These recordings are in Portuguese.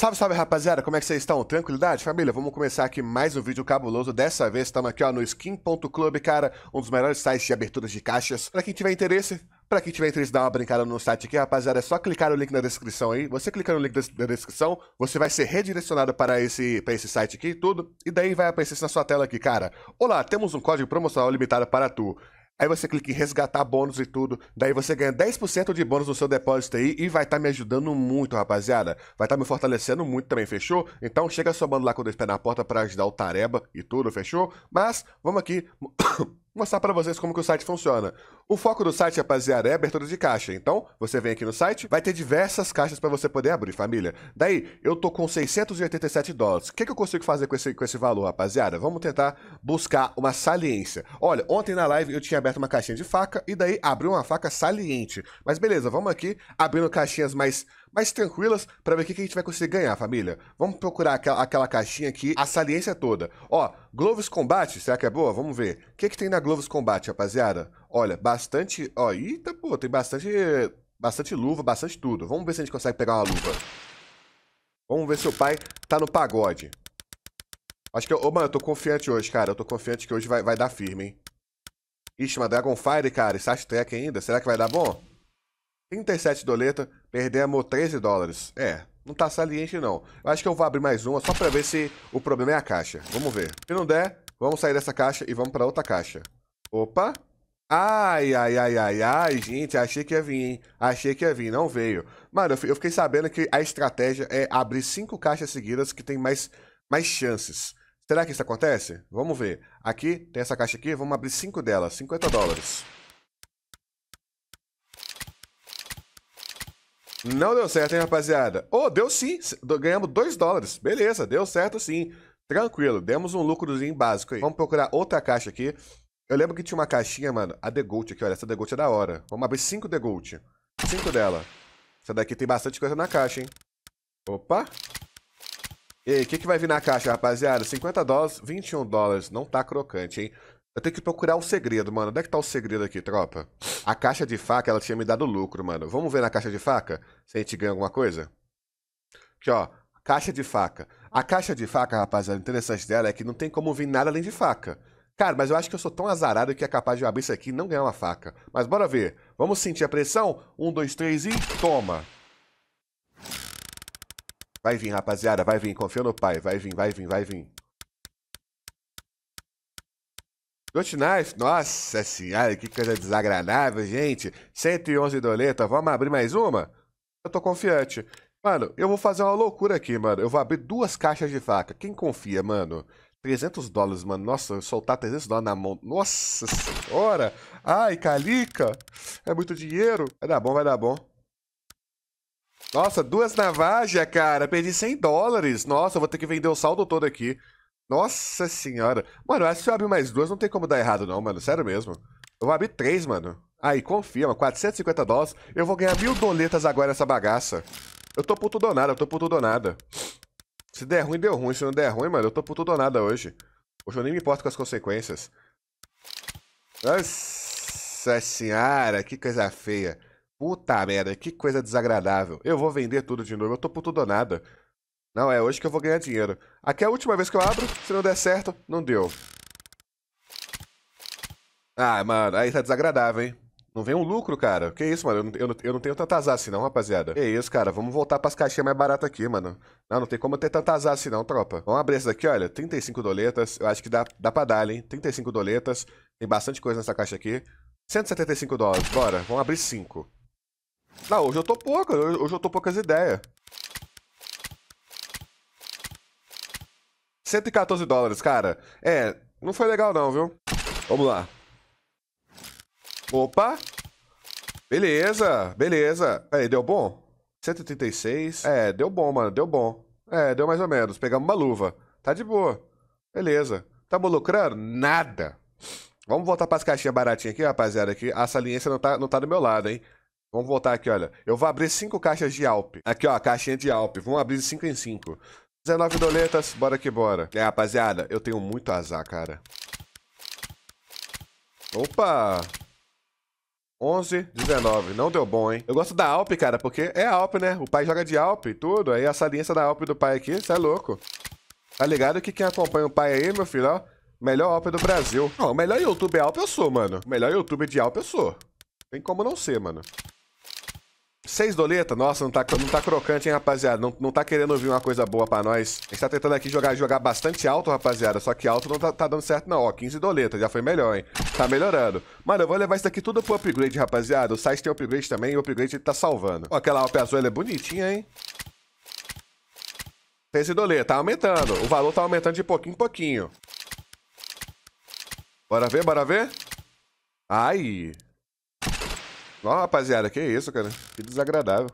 Salve, salve, rapaziada! Como é que vocês estão? Tranquilidade? Família, vamos começar aqui mais um vídeo cabuloso. Dessa vez estamos aqui ó, no skin.club, cara, um dos melhores sites de aberturas de caixas. Para quem tiver interesse, para quem tiver interesse, dá uma brincada no site aqui, rapaziada. É só clicar no link na descrição aí. Você clicando no link da descrição, você vai ser redirecionado para esse, para esse site aqui e tudo. E daí vai aparecer na sua tela aqui, cara. Olá, temos um código promocional limitado para tu. Aí você clica em resgatar bônus e tudo. Daí você ganha 10% de bônus no seu depósito aí e vai estar tá me ajudando muito, rapaziada. Vai estar tá me fortalecendo muito também, fechou? Então chega somando lá com dois pés na porta para ajudar o Tareba e tudo, fechou? Mas vamos aqui. mostrar para vocês como que o site funciona. O foco do site, rapaziada, é abertura de caixa. Então, você vem aqui no site, vai ter diversas caixas para você poder abrir, família. Daí, eu tô com 687 dólares. O que, que eu consigo fazer com esse, com esse valor, rapaziada? Vamos tentar buscar uma saliência. Olha, ontem na live eu tinha aberto uma caixinha de faca e daí abriu uma faca saliente. Mas beleza, vamos aqui abrindo caixinhas mais mais tranquilas para ver o que, que a gente vai conseguir ganhar, família. Vamos procurar aquela, aquela caixinha aqui, a saliência toda. Ó, Gloves Combate, será que é boa? Vamos ver. O que, que tem na Gloves Combate, rapaziada? Olha, bastante... Ó, eita, pô, tem bastante... Bastante luva, bastante tudo. Vamos ver se a gente consegue pegar uma luva. Vamos ver se o pai tá no pagode. Acho que eu... Ô, mano, eu tô confiante hoje, cara. Eu tô confiante que hoje vai, vai dar firme, hein? Ixi, uma Dragonfire, cara, e Star Trek ainda. Será que vai dar bom? 37 doleta, perdemos 13 dólares. É, não tá saliente não. Eu acho que eu vou abrir mais uma só pra ver se o problema é a caixa. Vamos ver. Se não der, vamos sair dessa caixa e vamos pra outra caixa. Opa. Ai, ai, ai, ai, ai, gente, achei que ia vir, hein? Achei que ia vir, não veio. Mano, eu fiquei sabendo que a estratégia é abrir cinco caixas seguidas que tem mais, mais chances. Será que isso acontece? Vamos ver. Aqui, tem essa caixa aqui, vamos abrir cinco delas, 50 dólares. Não deu certo, hein, rapaziada? Oh, deu sim. Ganhamos 2 dólares. Beleza, deu certo sim. Tranquilo, demos um lucrozinho básico aí. Vamos procurar outra caixa aqui. Eu lembro que tinha uma caixinha, mano, a The Gold aqui, olha. Essa The Gold é da hora. Vamos abrir 5 The Gold. 5 dela. Essa daqui tem bastante coisa na caixa, hein? Opa! E aí, o que, que vai vir na caixa, rapaziada? 50 dólares, 21 dólares. Não tá crocante, hein? Eu tenho que procurar o segredo, mano. Onde é que tá o segredo aqui, tropa? A caixa de faca, ela tinha me dado lucro, mano. Vamos ver na caixa de faca se a gente ganha alguma coisa? Aqui, ó. Caixa de faca. A caixa de faca, rapaziada, o interessante dela é que não tem como vir nada além de faca. Cara, mas eu acho que eu sou tão azarado que é capaz de abrir isso aqui e não ganhar uma faca. Mas bora ver. Vamos sentir a pressão? Um, dois, três e toma. Vai vir, rapaziada, vai vir. Confia no pai. Vai vir, vai vir, vai vir. Ghost Knife, nossa senhora, que coisa desagradável, gente. 111 doleta, vamos abrir mais uma? Eu tô confiante. Mano, eu vou fazer uma loucura aqui, mano. Eu vou abrir duas caixas de faca. Quem confia, mano? 300 dólares, mano. Nossa, soltar 300 dólares na mão. Nossa senhora. Ai, calica. É muito dinheiro. Vai dar bom, vai dar bom. Nossa, duas navajas, cara. Perdi 100 dólares. Nossa, eu vou ter que vender o saldo todo aqui. Nossa senhora. Mano, se eu abrir mais duas, não tem como dar errado, não, mano. Sério mesmo. Eu vou abrir três, mano. Aí, confirma, 450 dólares. Eu vou ganhar mil doletas agora nessa bagaça. Eu tô puto donada, eu tô puto donada. Se der ruim, deu ruim. Se não der ruim, mano, eu tô puto donada hoje. Hoje eu nem me importo com as consequências. Nossa senhora, que coisa feia. Puta merda, que coisa desagradável. Eu vou vender tudo de novo, eu tô puto donada. Não, é hoje que eu vou ganhar dinheiro. Aqui é a última vez que eu abro, se não der certo, não deu. Ah, mano, aí tá desagradável, hein? Não vem um lucro, cara. Que isso, mano? Eu não, eu não, eu não tenho tanta azar assim não, rapaziada. Que isso, cara. Vamos voltar pras caixinhas mais baratas aqui, mano. Não, não tem como ter tanta azar assim não, tropa. Vamos abrir essa daqui, olha. 35 doletas. Eu acho que dá, dá pra dar, hein? 35 doletas. Tem bastante coisa nessa caixa aqui. 175 dólares. Bora. Vamos abrir 5. Não, hoje eu tô pouco. Hoje eu tô poucas ideias. 114 dólares, cara. É, não foi legal não, viu? Vamos lá. Opa! Beleza, beleza. Aí, deu bom? 136. É, deu bom, mano, deu bom. É, deu mais ou menos. Pegamos uma luva. Tá de boa. Beleza. Tamo lucrando? Nada. Vamos voltar pras caixinhas baratinhas aqui, rapaziada. Que a saliência não tá, não tá do meu lado, hein? Vamos voltar aqui, olha. Eu vou abrir cinco caixas de Alp. Aqui, ó, a caixinha de Alp. Vamos abrir de cinco em cinco. 19 doletas, bora que bora. É, rapaziada, eu tenho muito azar, cara. Opa! 11, 19. Não deu bom, hein? Eu gosto da Alp, cara, porque é Alp, né? O pai joga de Alp e tudo. Aí a saliência da Alp do pai aqui, isso é louco. Tá ligado que quem acompanha o pai aí, meu filho, ó. Melhor Alp do Brasil. Não, o melhor YouTube Alp eu sou, mano. O melhor YouTube de Alp eu sou. Tem como não ser, mano. Seis doleta? Nossa, não tá, não tá crocante, hein, rapaziada? Não, não tá querendo ouvir uma coisa boa pra nós. A gente tá tentando aqui jogar, jogar bastante alto, rapaziada. Só que alto não tá, tá dando certo, não. Ó, 15 doleta, já foi melhor, hein? Tá melhorando. Mano, eu vou levar isso daqui tudo pro upgrade, rapaziada. O site tem upgrade também e o upgrade ele tá salvando. Ó, aquela OP azul, ela é bonitinha, hein? seis doleta, tá aumentando. O valor tá aumentando de pouquinho em pouquinho. Bora ver, bora ver? Aí, Ó, rapaziada, que isso, cara. Que desagradável.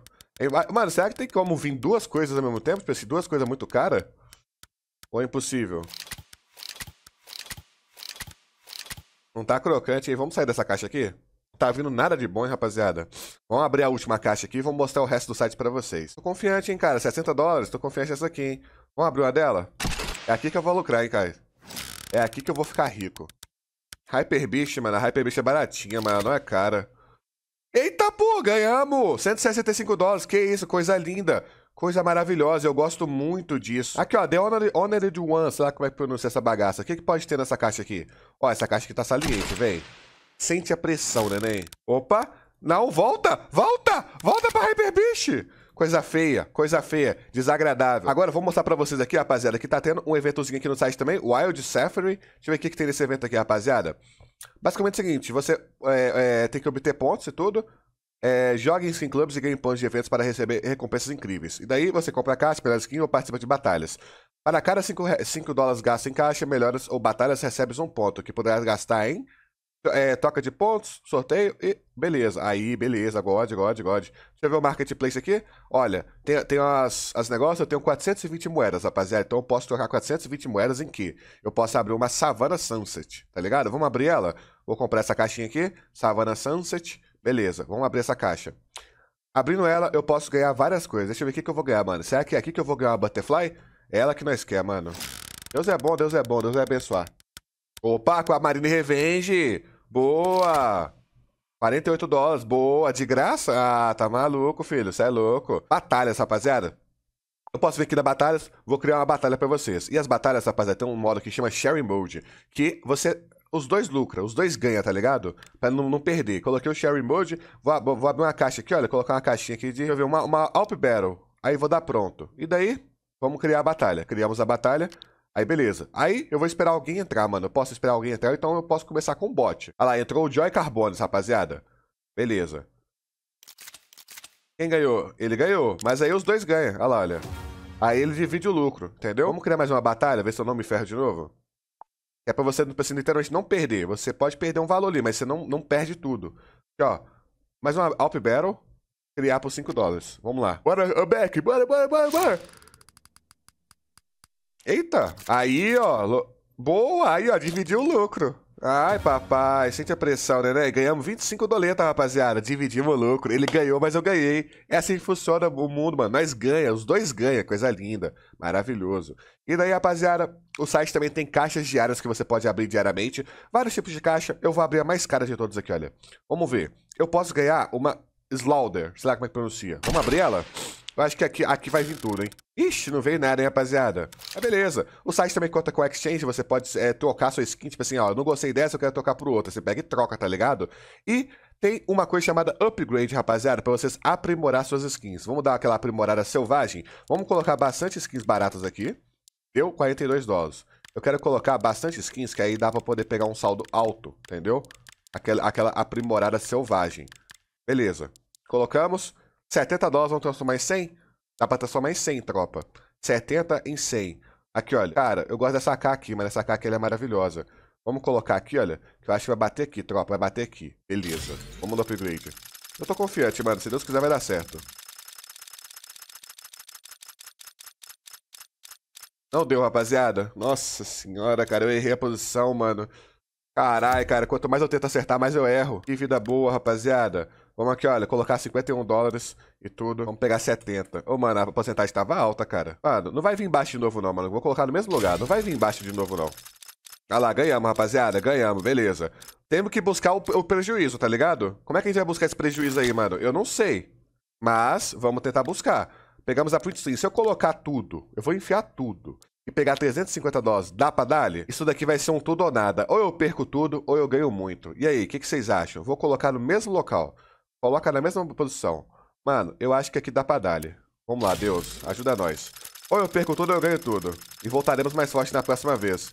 Mano, será que tem como vir duas coisas ao mesmo tempo? Tipo, se assim, duas coisas muito caras? Ou é impossível? Não tá crocante, hein? Vamos sair dessa caixa aqui? Não tá vindo nada de bom, hein, rapaziada? Vamos abrir a última caixa aqui e vamos mostrar o resto do site pra vocês. Tô confiante, hein, cara? 60 dólares, tô confiante nessa aqui, hein? Vamos abrir uma dela? É aqui que eu vou lucrar, hein, cara? É aqui que eu vou ficar rico. Hyper Beast, mano. A Hyper Beast é baratinha, mas ela não é cara ganhamos! 165 dólares, que isso, coisa linda. Coisa maravilhosa, eu gosto muito disso. Aqui, ó, The Honored, Honored One, sei lá como é que pronuncia essa bagaça. O que, que pode ter nessa caixa aqui? Ó, essa caixa aqui tá saliente, vem. Sente a pressão, neném. Opa! Não, volta! Volta! Volta pra Hyper Beast! Coisa feia, coisa feia, desagradável. Agora, vou mostrar pra vocês aqui, rapaziada, que tá tendo um eventozinho aqui no site também, Wild Safari. Deixa eu ver o que, que tem nesse evento aqui, rapaziada. Basicamente é o seguinte, você é, é, tem que obter pontos e tudo. É, jogue em em clubes e ganhe pontos de eventos para receber recompensas incríveis. E daí você compra caixa, pela skin ou participa de batalhas. Para cada 5 dólares gasto em caixa, melhoras ou batalhas, recebes um ponto, que poderás gastar em é, toca de pontos, sorteio e beleza. Aí, beleza, God, God, God. Deixa eu ver o marketplace aqui. Olha, tem, tem as, as negócios, eu tenho 420 moedas, rapaziada. Então eu posso trocar 420 moedas em que? Eu posso abrir uma Savana Sunset, tá ligado? Vamos abrir ela? Vou comprar essa caixinha aqui, Savana Sunset. Beleza, vamos abrir essa caixa. Abrindo ela, eu posso ganhar várias coisas. Deixa eu ver o que, que eu vou ganhar, mano. Será que é aqui que eu vou ganhar uma butterfly? É ela que nós quer, mano. Deus é bom, Deus é bom, Deus vai abençoar. Opa, com a Marine Revenge. Boa. 48 dólares, boa. De graça? Ah, tá maluco, filho. Você é louco. Batalhas, rapaziada. Eu posso vir aqui na batalhas, vou criar uma batalha para vocês. E as batalhas, rapaziada, tem um modo que chama Sharing Mode, que você os dois lucram, os dois ganham, tá ligado? Pra não, não perder. Coloquei o Sherry Mode, vou, vou, abrir uma caixa aqui, olha, colocar uma caixinha aqui de, deixa eu ver, uma, uma Alp Battle. Aí vou dar pronto. E daí, vamos criar a batalha. Criamos a batalha. Aí beleza. Aí eu vou esperar alguém entrar, mano. Eu posso esperar alguém entrar, então eu posso começar com o bot. Olha lá, entrou o Joy Carbones, rapaziada. Beleza. Quem ganhou? Ele ganhou. Mas aí os dois ganham. Olha lá, olha. Aí ele divide o lucro, entendeu? Vamos criar mais uma batalha, ver se eu não me ferro de novo. É para você, tipo assim, literalmente não perder. Você pode perder um valor ali, mas você não, não perde tudo. Aqui, ó. Mais uma Alp Battle. Criar por 5 dólares. Vamos lá. Bora, I'm back. Bora, bora, bora, bora. Eita. Aí, ó. Boa. Aí, ó. Dividiu o lucro. Ai, papai, sente a pressão, né, né? Ganhamos 25 doleta, rapaziada. Dividimos o lucro. Ele ganhou, mas eu ganhei. É assim que funciona o mundo, mano. Nós ganha, os dois ganha, coisa linda. Maravilhoso. E daí, rapaziada, o site também tem caixas diárias que você pode abrir diariamente. Vários tipos de caixa. Eu vou abrir a mais cara de todos aqui, olha. Vamos ver. Eu posso ganhar uma Slaughter, sei lá como é que pronuncia. Vamos abrir ela? Eu acho que aqui, aqui vai vir tudo, hein? Ixi, não veio nada, hein, rapaziada? Ah, beleza. O site também conta com exchange, você pode é, trocar sua skin, tipo assim, ó, não gostei dessa, eu quero trocar pro outro. Você pega e troca, tá ligado? E tem uma coisa chamada upgrade, rapaziada, para vocês aprimorar suas skins. Vamos dar aquela aprimorada selvagem? Vamos colocar bastante skins baratas aqui. Deu 42 dólares. Eu quero colocar bastante skins, que aí dá pra poder pegar um saldo alto, entendeu? Aquela, aquela aprimorada selvagem. Beleza. Colocamos. 70 dólares vão transformar em 100? Dá pra transformar em 100, tropa. 70 em 100. Aqui, olha. Cara, eu gosto dessa K aqui, mas essa K aqui ela é maravilhosa. Vamos colocar aqui, olha. Que eu acho que vai bater aqui, tropa. Vai bater aqui. Beleza. Vamos no upgrade. Eu tô confiante, mano. Se Deus quiser, vai dar certo. Não deu, rapaziada. Nossa senhora, cara. Eu errei a posição, mano. Carai, cara. Quanto mais eu tento acertar, mais eu erro. Que vida boa, rapaziada. Vamos aqui, olha, colocar 51 dólares e tudo. Vamos pegar 70. Ô, oh, mano, a porcentagem tava alta, cara. Mano, não vai vir embaixo de novo não, mano. Vou colocar no mesmo lugar. Não vai vir embaixo de novo não. Ah lá, ganhamos, rapaziada. Ganhamos, beleza. Temos que buscar o, o prejuízo, tá ligado? Como é que a gente vai buscar esse prejuízo aí, mano? Eu não sei. Mas vamos tentar buscar. Pegamos a print Stream. Se eu colocar tudo, eu vou enfiar tudo e pegar 350 doses, dá pra dar-lhe? Isso daqui vai ser um tudo ou nada. Ou eu perco tudo, ou eu ganho muito. E aí, o que, que, vocês acham? Vou colocar no mesmo local. Coloca na mesma posição. Mano, eu acho que aqui dá pra dar Vamos lá, Deus. Ajuda nós. Ou eu perco tudo ou eu ganho tudo. E voltaremos mais forte na próxima vez.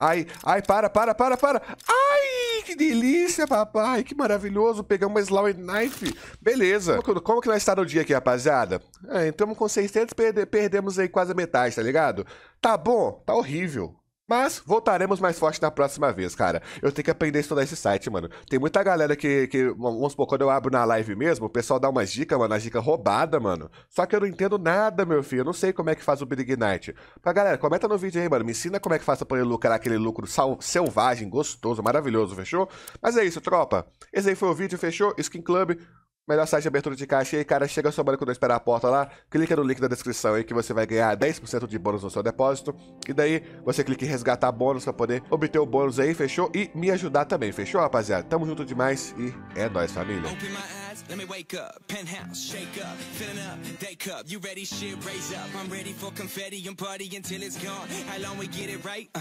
Ai, ai, para, para, para, para. Ai, que delícia, papai. Que maravilhoso. Pegamos uma Slow Knife. Beleza. Como, como que nós está no dia aqui, rapaziada? É, entramos com 600, perde, perdemos aí quase a metade, tá ligado? Tá bom, tá horrível. Mas voltaremos mais forte na próxima vez, cara. Eu tenho que aprender a estudar esse site, mano. Tem muita galera que, que vamos supor, quando eu abro na live mesmo, o pessoal dá umas dicas, mano, as dicas roubadas, mano. Só que eu não entendo nada, meu filho. Eu não sei como é que faz o Big Night. Pra galera, comenta no vídeo aí, mano. Me ensina como é que faz pra poder lucrar aquele lucro selvagem, gostoso, maravilhoso, fechou? Mas é isso, tropa. Esse aí foi o vídeo, fechou? Skin Club. Melhor site de abertura de caixa. E aí, cara, chega sua banca quando esperar a porta lá, clica no link da descrição aí que você vai ganhar 10% de bônus no seu depósito. E daí você clica em resgatar bônus para poder obter o bônus aí, fechou? E me ajudar também, fechou, rapaziada? Tamo junto demais e é nóis, família. Let me wake up, penthouse, shake up, filling up, day cup. You ready? Shit, raise up. I'm ready for confetti and party until it's gone. How long we get it right? Uh.